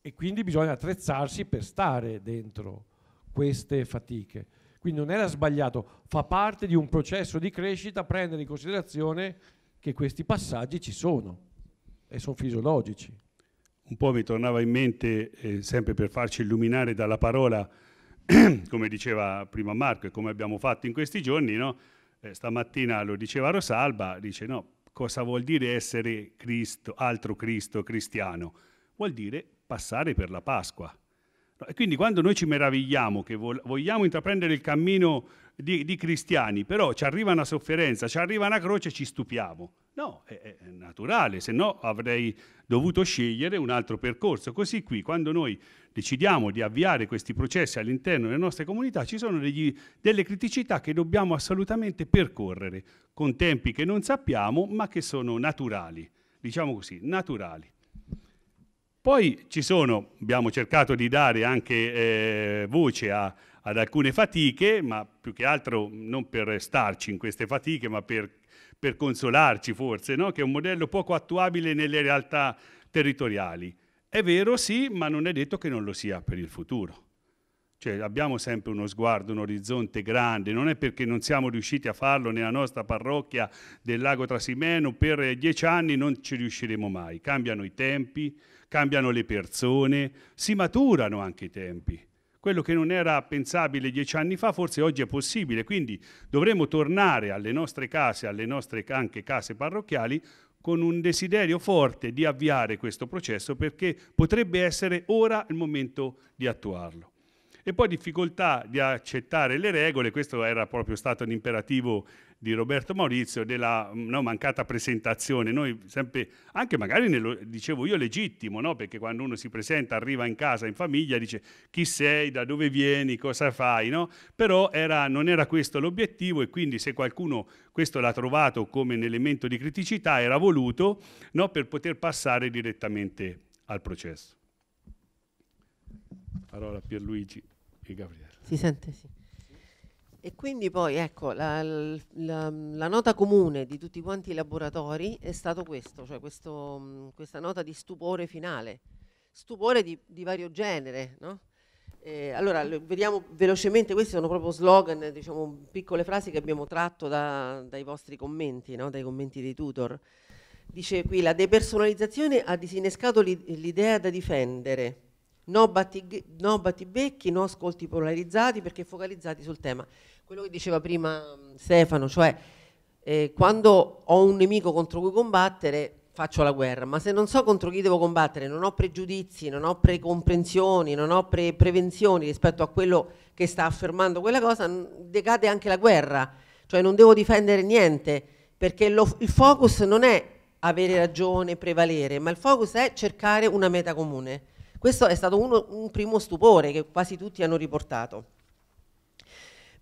e quindi bisogna attrezzarsi per stare dentro queste fatiche. Quindi non era sbagliato, fa parte di un processo di crescita prendere in considerazione che questi passaggi ci sono e sono fisiologici. Un po' mi tornava in mente, eh, sempre per farci illuminare dalla parola, come diceva prima Marco e come abbiamo fatto in questi giorni, no? eh, stamattina lo diceva Rosalba, dice no, cosa vuol dire essere Cristo, altro Cristo, cristiano? Vuol dire passare per la Pasqua. E quindi quando noi ci meravigliamo che vogliamo intraprendere il cammino di, di, cristiani, però ci arriva una sofferenza, ci arriva una croce, ci stupiamo. No, è, è naturale, se no avrei dovuto scegliere un altro percorso. Così qui, quando noi decidiamo di avviare questi processi all'interno delle nostre comunità, ci sono degli, delle criticità che dobbiamo assolutamente percorrere, con tempi che non sappiamo, ma che sono naturali, diciamo così, naturali. Poi ci sono, abbiamo cercato di dare anche eh, voce a, ad alcune fatiche, ma più che altro non per starci in queste fatiche, ma per, per consolarci forse, no? che è un modello poco attuabile nelle realtà territoriali. È vero sì, ma non è detto che non lo sia per il futuro. Cioè, abbiamo sempre uno sguardo, un orizzonte grande, non è perché non siamo riusciti a farlo nella nostra parrocchia del lago Trasimeno per eh, dieci anni non ci riusciremo mai. Cambiano i tempi, cambiano le persone, si maturano anche i tempi. Quello che non era pensabile dieci anni fa forse oggi è possibile, quindi dovremo tornare alle nostre case, alle nostre anche case parrocchiali, con un desiderio forte di avviare questo processo perché potrebbe essere ora il momento di attuarlo e poi difficoltà di accettare le regole, questo era proprio stato un imperativo di Roberto Maurizio, della mm, no, mancata presentazione. Noi sempre, anche magari, nello, dicevo io, legittimo, no? perché quando uno si presenta, arriva in casa, in famiglia, dice chi sei, da dove vieni, cosa fai, no? però era, non era questo l'obiettivo e quindi se qualcuno questo l'ha trovato come un elemento di criticità, era voluto no? per poter passare direttamente al processo. Parola Pierluigi il Gabriele. Si sente, sì. E quindi poi ecco, la, la, la, nota comune di tutti quanti i laboratori è stato questo, cioè questo, mh, questa nota di stupore finale, stupore di, di vario genere. No? Eh, allora, vediamo velocemente, questi sono proprio slogan, diciamo, piccole frasi che abbiamo tratto da, dai vostri commenti, no? dai commenti dei tutor. Dice qui, la depersonalizzazione ha disinnescato l'idea da difendere no, batti, no battibecchi, no ascolti polarizzati perché focalizzati sul tema. Quello che diceva prima Stefano, cioè eh, quando ho un nemico contro cui combattere faccio la guerra, ma se non so contro chi devo combattere, non ho pregiudizi, non ho precomprensioni, non ho pre prevenzioni rispetto a quello che sta affermando quella cosa, decade anche la guerra, cioè non devo difendere niente, perché lo, il focus non è avere ragione, prevalere, ma il focus è cercare una meta comune. Questo è stato uno, un primo stupore che quasi tutti hanno riportato.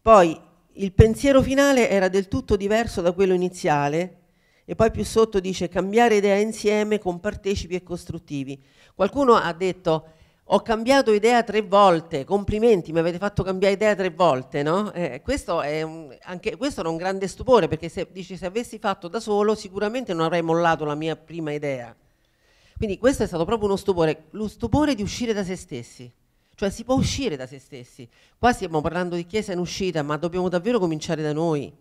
Poi il pensiero finale era del tutto diverso da quello iniziale e poi più sotto dice cambiare idea insieme con partecipi e costruttivi. Qualcuno ha detto ho cambiato idea tre volte, complimenti, mi avete fatto cambiare idea tre volte, no? eh, questo, è un, anche, questo era un grande stupore perché se, dice, se avessi fatto da solo sicuramente non avrei mollato la mia prima idea. Quindi questo è stato proprio uno stupore, lo stupore di uscire da se stessi. Cioè si può uscire da se stessi. Qua stiamo parlando di chiesa in uscita, ma dobbiamo davvero cominciare da noi.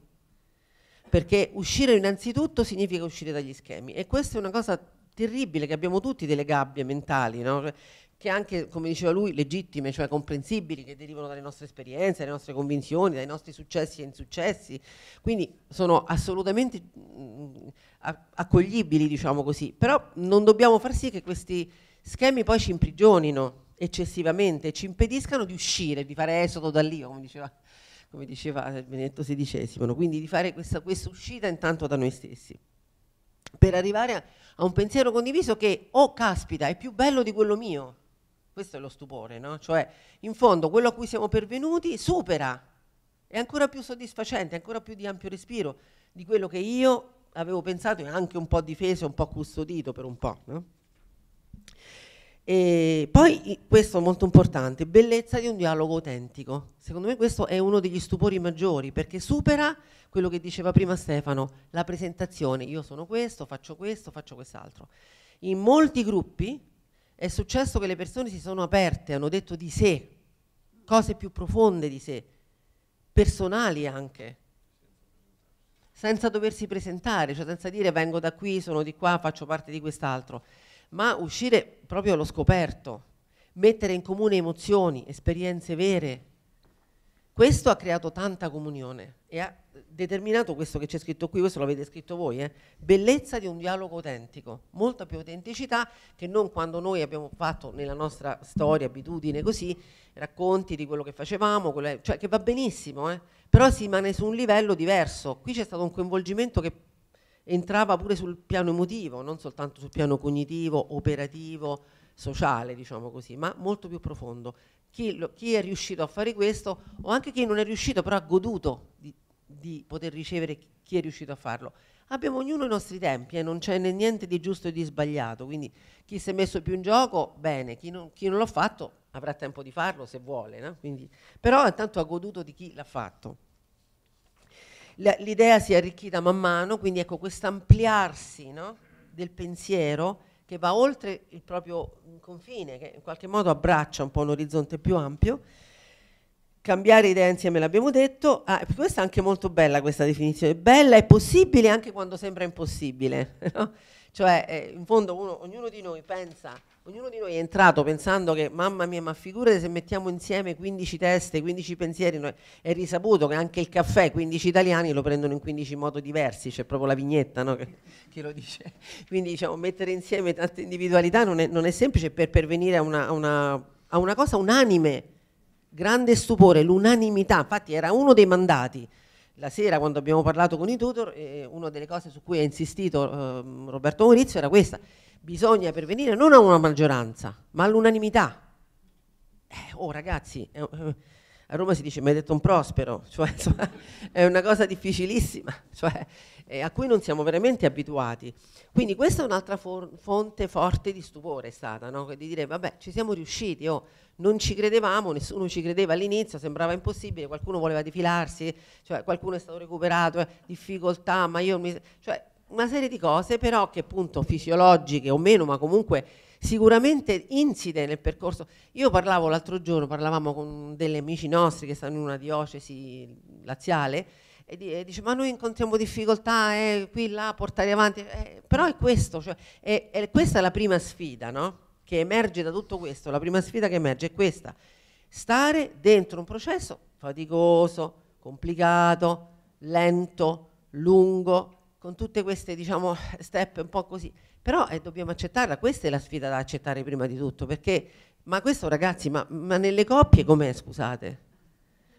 Perché uscire innanzitutto significa uscire dagli schemi. E questa è una cosa terribile che abbiamo tutti delle gabbie mentali, no? che anche, come diceva lui, legittime, cioè comprensibili, che derivano dalle nostre esperienze, dalle nostre convinzioni, dai nostri successi e insuccessi. Quindi sono assolutamente mm, accoglibili, diciamo così, però non dobbiamo far sì che questi schemi poi ci imprigionino eccessivamente, ci impediscano di uscire, di fare esodo da lì, come diceva, come diceva Benedetto XVI, no? quindi di fare questa, questa uscita intanto da noi stessi per arrivare a, a un pensiero condiviso che, oh caspita, è più bello di quello mio, questo è lo stupore, no? Cioè, in fondo, quello a cui siamo pervenuti supera, è ancora più soddisfacente, è ancora più di ampio respiro di quello che io avevo pensato e anche un po' difeso, un po' custodito per un po', no? E poi questo è molto importante, bellezza di un dialogo autentico. Secondo me questo è uno degli stupori maggiori perché supera quello che diceva prima Stefano, la presentazione, io sono questo, faccio questo, faccio quest'altro. In molti gruppi è successo che le persone si sono aperte, hanno detto di sé, cose più profonde di sé, personali anche, senza doversi presentare, cioè senza dire vengo da qui, sono di qua, faccio parte di quest'altro, ma uscire proprio allo scoperto, mettere in comune emozioni, esperienze vere. Questo ha creato tanta comunione e ha determinato questo che c'è scritto qui, questo l'avete scritto voi, eh? bellezza di un dialogo autentico, molta più autenticità che non quando noi abbiamo fatto nella nostra storia, abitudine così, racconti di quello che facevamo, quello, cioè che va benissimo, eh? però si rimane su un livello diverso, qui c'è stato un coinvolgimento che entrava pure sul piano emotivo, non soltanto sul piano cognitivo, operativo, sociale, diciamo così, ma molto più profondo. Chi, lo, chi, è riuscito a fare questo o anche chi non è riuscito però ha goduto di, di poter ricevere chi è riuscito a farlo. Abbiamo ognuno i nostri tempi e eh, non c'è niente di giusto e di sbagliato, quindi chi si è messo più in gioco, bene, chi non, non l'ha fatto avrà tempo di farlo se vuole, no? quindi, però intanto ha goduto di chi l'ha fatto. L'idea si è arricchita man mano, quindi ecco questo ampliarsi no? del pensiero che va oltre il proprio confine, che in qualche modo abbraccia un po' un orizzonte più ampio, Cambiare idea insieme l'abbiamo detto, ah, questa è anche molto bella questa definizione, bella è possibile anche quando sembra impossibile, no? cioè eh, in fondo uno, ognuno di noi pensa, ognuno di noi è entrato pensando che mamma mia ma figurati se mettiamo insieme 15 teste, 15 pensieri, no, è risaputo che anche il caffè 15 italiani lo prendono in 15 modi diversi, c'è proprio la vignetta no? che, che, lo dice, quindi diciamo, mettere insieme tante individualità non è, non è semplice per pervenire a una, a una, a una cosa unanime grande stupore, l'unanimità, infatti era uno dei mandati. La sera quando abbiamo parlato con i tutor, eh, una delle cose su cui ha insistito eh, Roberto Maurizio era questa, bisogna pervenire non a una maggioranza, ma all'unanimità. Eh, oh ragazzi, a Roma si dice mi hai detto un prospero, cioè, insomma, è una cosa difficilissima, cioè, eh, a cui non siamo veramente abituati. Quindi questa è un'altra for- fonte forte di stupore è stata, no? di dire vabbè ci siamo riusciti, oh, non ci credevamo, nessuno ci credeva all'inizio, sembrava impossibile, qualcuno voleva defilarsi, cioè, qualcuno è stato recuperato, eh, difficoltà, ma io mi... Cioè, una serie di cose però che appunto fisiologiche o meno, ma comunque sicuramente incide nel percorso. Io parlavo l'altro giorno, parlavamo con degli amici nostri che stanno in una diocesi laziale e, dice ma noi incontriamo difficoltà eh, qui là portare avanti eh, però è questo cioè, è, è, questa è la prima sfida no? che emerge da tutto questo la prima sfida che emerge è questa stare dentro un processo faticoso complicato lento lungo con tutte queste diciamo step un po' così però eh, dobbiamo accettarla, questa è la sfida da accettare prima di tutto, perché, ma questo ragazzi, ma, ma nelle coppie com'è, scusate?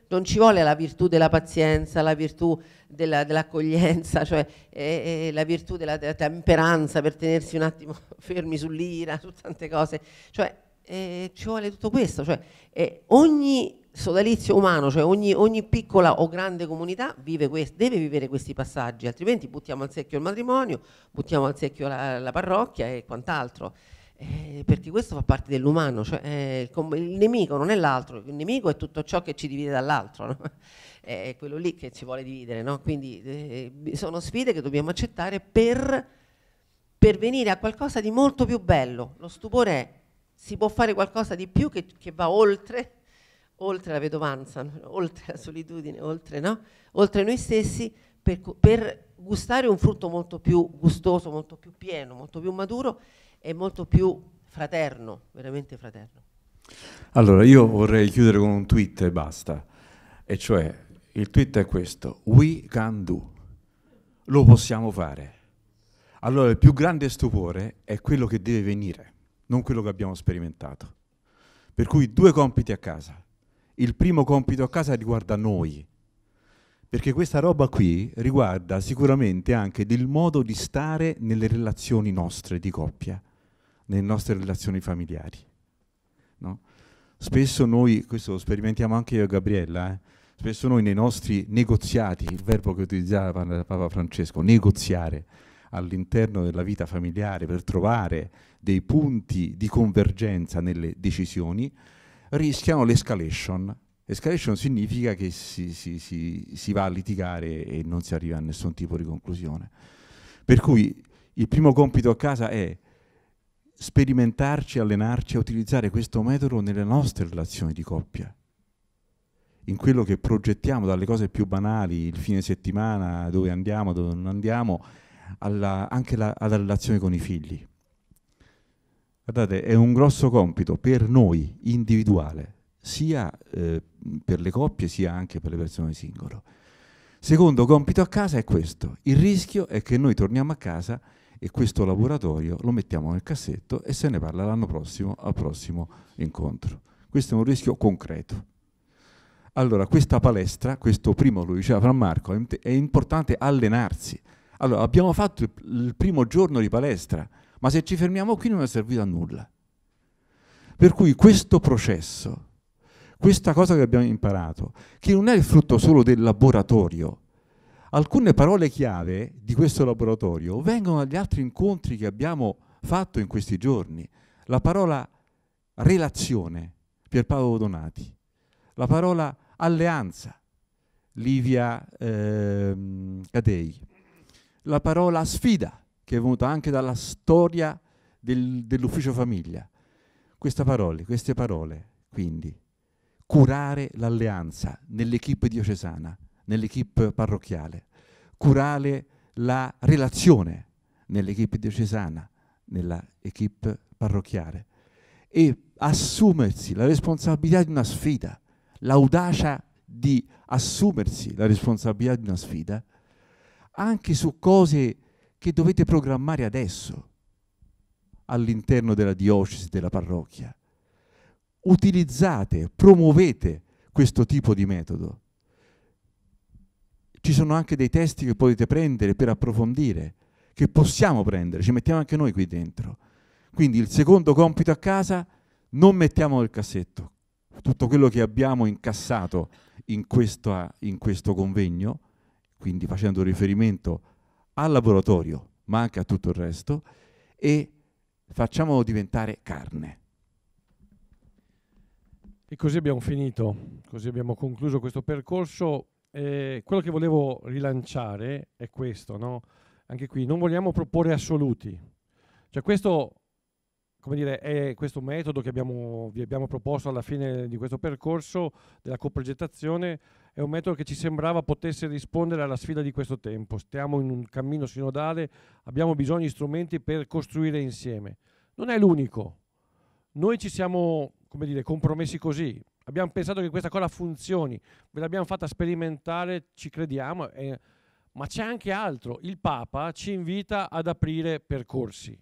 non ci vuole la virtù della pazienza, la virtù dell'accoglienza, cioè eh, eh, la virtù della, della, temperanza per tenersi un attimo fermi sull'ira, su tante cose, cioè eh, ci vuole tutto questo, cioè eh, ogni sodalizio umano, cioè ogni, ogni, piccola o grande comunità quest, deve vivere questi passaggi, altrimenti buttiamo al secchio il matrimonio, buttiamo al secchio la, la parrocchia e quant'altro. Eh, perché questo fa parte dell'umano, cioè, eh, il, il, nemico non è l'altro, il nemico è tutto ciò che ci divide dall'altro, no? è quello lì che ci vuole dividere, no? quindi eh, sono sfide che dobbiamo accettare per, per, venire a qualcosa di molto più bello, lo stupore è si può fare qualcosa di più che, che va oltre oltre la vedovanza, oltre la solitudine, oltre, no? oltre noi stessi, per, per, gustare un frutto molto più gustoso, molto più pieno, molto più maturo e molto più fraterno, veramente fraterno. Allora, io vorrei chiudere con un tweet e basta, e cioè il tweet è questo, we can do, lo possiamo fare. Allora, il più grande stupore è quello che deve venire, non quello che abbiamo sperimentato. Per cui due compiti a casa il primo compito a casa riguarda noi, perché questa roba qui riguarda sicuramente anche del modo di stare nelle relazioni nostre di coppia, nelle nostre relazioni familiari. No? Spesso noi, questo lo sperimentiamo anche io e Gabriella, eh? spesso noi nei nostri negoziati, il verbo che utilizzava Papa Francesco, negoziare all'interno della vita familiare per trovare dei punti di convergenza nelle decisioni, rischiano l'escalation. Escalation significa che si, si, si, si, va a litigare e non si arriva a nessun tipo di conclusione. Per cui il primo compito a casa è sperimentarci, allenarci a utilizzare questo metodo nelle nostre relazioni di coppia, in quello che progettiamo dalle cose più banali, il fine settimana, dove andiamo, dove non andiamo, alla, anche la, alla relazione con i figli. Guardate, è un grosso compito per noi, individuale, sia eh, per le coppie sia anche per le persone singole. Secondo compito a casa è questo. Il rischio è che noi torniamo a casa e questo laboratorio lo mettiamo nel cassetto e se ne parla l'anno prossimo al prossimo incontro. Questo è un rischio concreto. Allora, questa palestra, questo primo lo diceva Fran Marco, è importante allenarsi. Allora, abbiamo fatto il primo giorno di palestra, ma se ci fermiamo qui non è servito a nulla. Per cui questo processo, questa cosa che abbiamo imparato, che non è il frutto solo del laboratorio, alcune parole chiave di questo laboratorio vengono dagli altri incontri che abbiamo fatto in questi giorni. La parola relazione, Pierpaolo Donati, la parola alleanza, Livia ehm, Cadei, la parola sfida, che è venuta anche dalla storia del, dell'ufficio famiglia. Parole, queste parole, quindi, curare l'alleanza nell'equipe diocesana, nell'equipe parrocchiale, curare la relazione nell'equipe diocesana, nell'equipe parrocchiale e assumersi la responsabilità di una sfida, l'audacia di assumersi la responsabilità di una sfida anche su cose che dovete programmare adesso all'interno della diocesi, della parrocchia. Utilizzate, promuovete questo tipo di metodo. Ci sono anche dei testi che potete prendere per approfondire, che possiamo prendere, ci mettiamo anche noi qui dentro. Quindi il secondo compito a casa, non mettiamo nel cassetto tutto quello che abbiamo incassato in, questa, in questo convegno, quindi facendo riferimento a al laboratorio, ma anche a tutto il resto, e facciamolo diventare carne. E così abbiamo finito, così abbiamo concluso questo percorso. Eh, quello che volevo rilanciare è questo, no? Anche qui non vogliamo proporre assoluti. Cioè questo, come dire, è questo metodo che abbiamo, vi abbiamo proposto alla fine di questo percorso della coprogettazione è un metodo che ci sembrava potesse rispondere alla sfida di questo tempo. Stiamo in un cammino sinodale, abbiamo bisogno di strumenti per costruire insieme. Non è l'unico. Noi ci siamo, come dire, compromessi così. Abbiamo pensato che questa cosa funzioni, ve l'abbiamo fatta sperimentare, ci crediamo, eh, ma c'è anche altro. Il Papa ci invita ad aprire percorsi.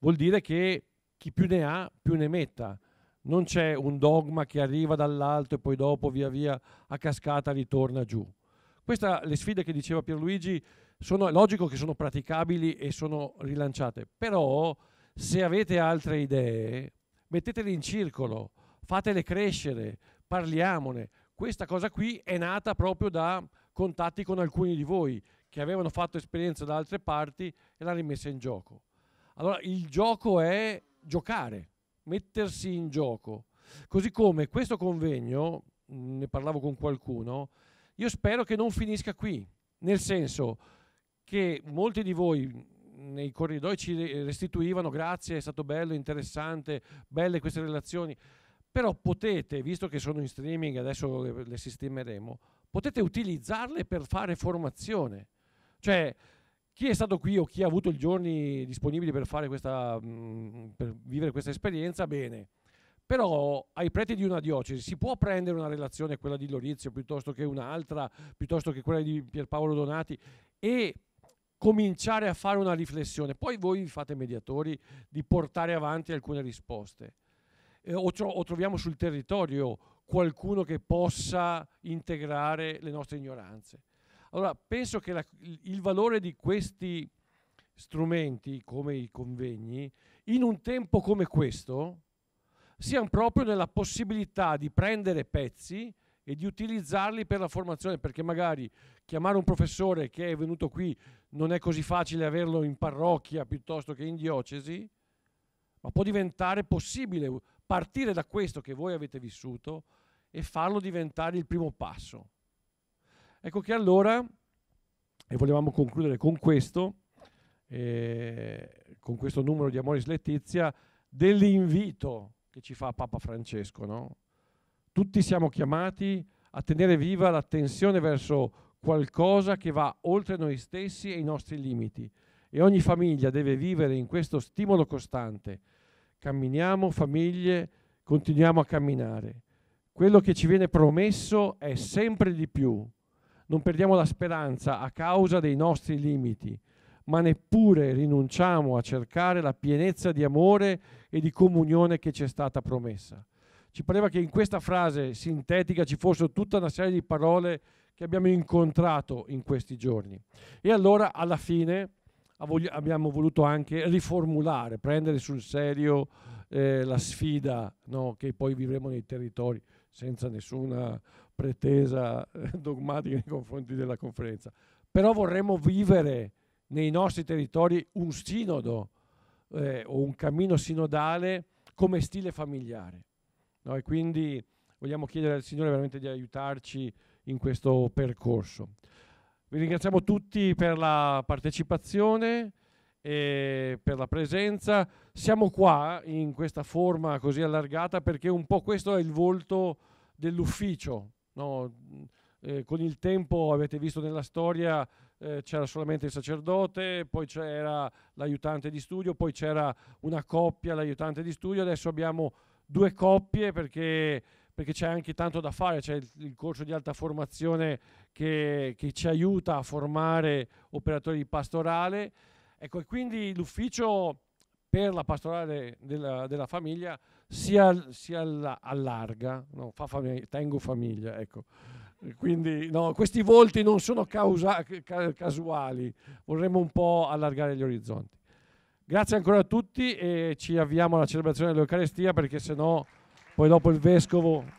Vuol dire che chi più ne ha, più ne metta non c'è un dogma che arriva dall'alto e poi dopo via via a cascata ritorna giù. Queste le sfide che diceva Pierluigi sono è logico che sono praticabili e sono rilanciate, però se avete altre idee mettetele in circolo, fatele crescere, parliamone. Questa cosa qui è nata proprio da contatti con alcuni di voi che avevano fatto esperienza da altre parti e l'hanno rimessa in gioco. Allora il gioco è giocare, mettersi in gioco. Così come questo convegno, ne parlavo con qualcuno, io spero che non finisca qui, nel senso che molti di voi nei corridoi ci restituivano grazie, è stato bello, interessante, belle queste relazioni, però potete, visto che sono in streaming, adesso le, le sistemeremo, potete utilizzarle per fare formazione. Cioè, chi è stato qui o chi ha avuto i giorni disponibili per, questa, mm, per vivere questa esperienza, bene. Però ai preti di una diocesi si può prendere una relazione, quella di Lorizio piuttosto che un'altra, piuttosto che quella di Pierpaolo Donati, e cominciare a fare una riflessione. Poi voi vi fate mediatori di portare avanti alcune risposte. Eh, o, tro- o troviamo sul territorio qualcuno che possa integrare le nostre ignoranze. Allora, penso che la, il valore di questi strumenti, come i convegni, in un tempo come questo, siano proprio nella possibilità di prendere pezzi e di utilizzarli per la formazione, perché magari chiamare un professore che è venuto qui non è così facile averlo in parrocchia piuttosto che in diocesi, ma può diventare possibile partire da questo che voi avete vissuto e farlo diventare il primo passo. Ecco che allora, e volevamo concludere con questo, eh, con questo numero di Amoris Letizia, dell'invito che ci fa Papa Francesco. No? Tutti siamo chiamati a tenere viva l'attenzione verso qualcosa che va oltre noi stessi e i nostri limiti e ogni famiglia deve vivere in questo stimolo costante. Camminiamo famiglie, continuiamo a camminare. Quello che ci viene promesso è sempre di più, non perdiamo la speranza a causa dei nostri limiti, ma neppure rinunciamo a cercare la pienezza di amore e di comunione che ci è stata promessa. Ci pareva che in questa frase sintetica ci fossero tutta una serie di parole che abbiamo incontrato in questi giorni. E allora alla fine abbiamo voluto anche riformulare, prendere sul serio eh, la sfida no, che poi vivremo nei territori senza nessuna pretesa eh, dogmatica nei confronti della conferenza, però vorremmo vivere nei nostri territori un sinodo eh, o un cammino sinodale come stile familiare. No? E quindi vogliamo chiedere al Signore veramente di aiutarci in questo percorso. Vi ringraziamo tutti per la partecipazione e per la presenza. Siamo qua eh, in questa forma così allargata perché un po' questo è il volto dell'ufficio No? Eh, con il tempo, avete visto nella storia, eh, c'era solamente il sacerdote, poi c'era l'aiutante di studio, poi c'era una coppia, l'aiutante di studio, adesso abbiamo due coppie perché, perché c'è anche tanto da fare, c'è il, il corso di alta formazione che, che, ci aiuta a formare operatori di pastorale. Ecco, e quindi l'ufficio per la pastorale della, della famiglia si, al, si alla, allarga, no, fa famiglia, tengo famiglia, ecco. Quindi no, questi volti non sono causa, ca, casuali, vorremmo un po' allargare gli orizzonti. Grazie ancora a tutti e ci avviamo alla celebrazione dell'Eucarestia perché sennò poi dopo il Vescovo